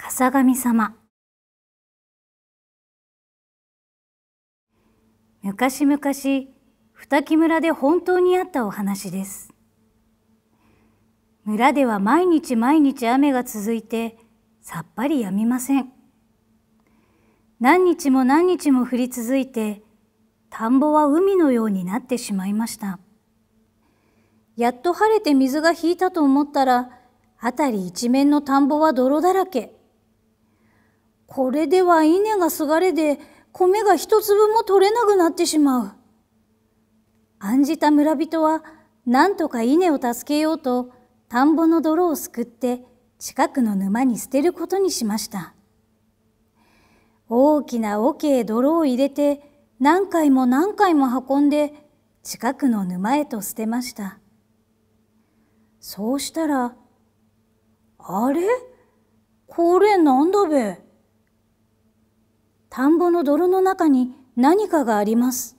笠神様昔々二木村で本当にあったお話です村では毎日毎日雨が続いてさっぱりやみません何日も何日も降り続いて田んぼは海のようになってしまいましたやっと晴れて水が引いたと思ったら辺り一面の田んぼは泥だらけこれでは稲がすがれで米が一粒も取れなくなってしまう。案じた村人は何とか稲を助けようと田んぼの泥をすくって近くの沼に捨てることにしました。大きな桶へ泥を入れて何回も何回も運んで近くの沼へと捨てました。そうしたら、あれこれなんだべ田んぼの泥の中に何かがあります。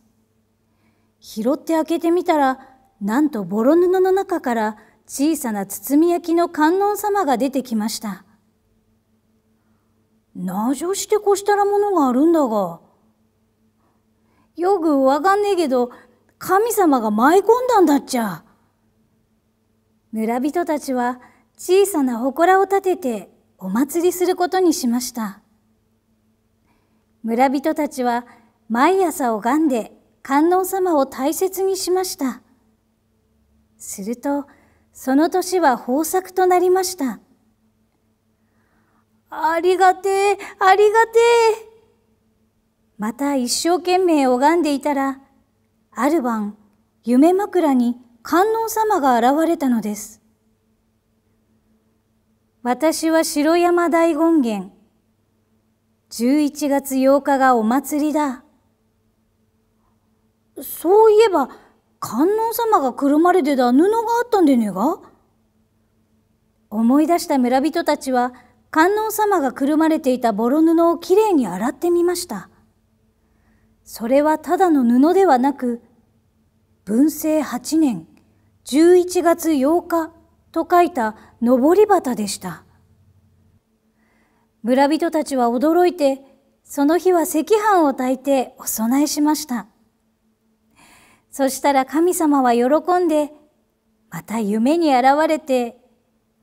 拾って開けてみたら、なんとボロ布の中から小さな包み焼きの観音様が出てきました。なじょしてこしたらものがあるんだが。よくわかんねえけど、神様が舞い込んだんだっちゃ。村人たちは小さな祠を建ててお祭りすることにしました。村人たちは毎朝拝んで観音様を大切にしました。すると、その年は豊作となりました。ありがてえ、ありがてえ。また一生懸命拝んでいたら、ある晩、夢枕に観音様が現れたのです。私は城山大権現、11月8日がお祭りだ。そういえば、観音様がくるまれてた布があったんでねが思い出した村人たちは、観音様がくるまれていたボロ布をきれいに洗ってみました。それはただの布ではなく、文政8年11月8日と書いたのぼり旗でした。村人たちは驚いて、その日は赤飯を炊いてお供えしました。そしたら神様は喜んで、また夢に現れて、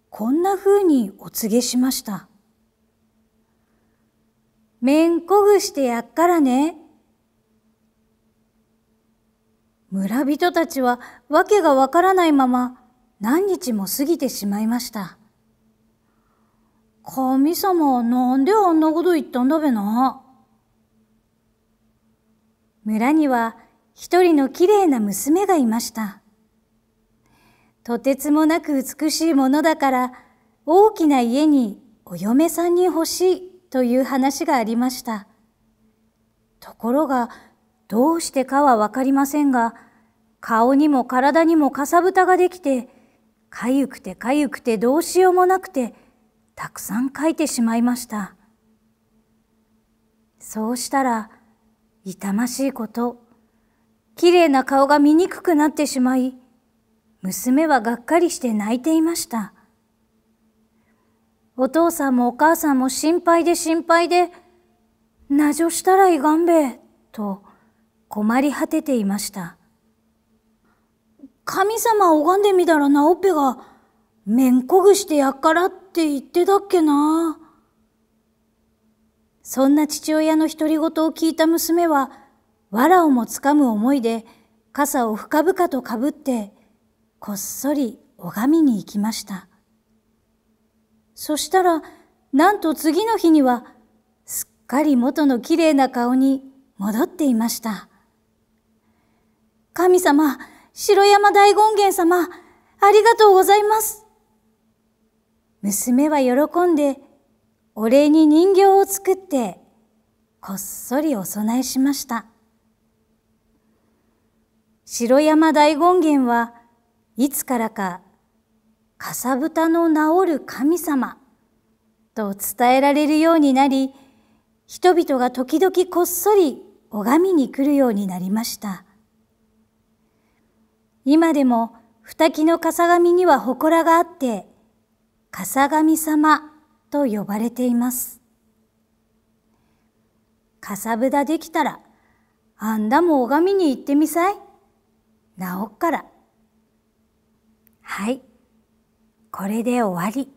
こんな風にお告げしました。面こぐしてやっからね。村人たちはわけがわからないまま何日も過ぎてしまいました。神様はなんであんなこと言ったんだべな。村には一人のきれいな娘がいました。とてつもなく美しいものだから大きな家にお嫁さんに欲しいという話がありました。ところがどうしてかはわかりませんが、顔にも体にもかさぶたができて、かゆくてかゆくてどうしようもなくて、たくさん書いてしまいました。そうしたら、痛ましいこと、綺麗な顔が見にくくなってしまい、娘はがっかりして泣いていました。お父さんもお母さんも心配で心配で、なじょしたらいがんべと困り果てていました。神様拝んでみたらなおっぺが、めんこぐしてやっからって言ってたっけな。そんな父親の独り言を聞いた娘は、藁をもつかむ思いで、傘を深々とかぶって、こっそり拝みに行きました。そしたら、なんと次の日には、すっかり元のきれいな顔に戻っていました。神様、城山大権現様、ありがとうございます。娘は喜んでお礼に人形を作ってこっそりお供えしました。城山大権現はいつからかかさぶたの治る神様と伝えられるようになり人々が時々こっそり拝みに来るようになりました今でも二木の笠神には祠があって笠神様と呼ばれています。かさぶだできたら、あんだも拝みに行ってみさい。なおっから。はい。これで終わり。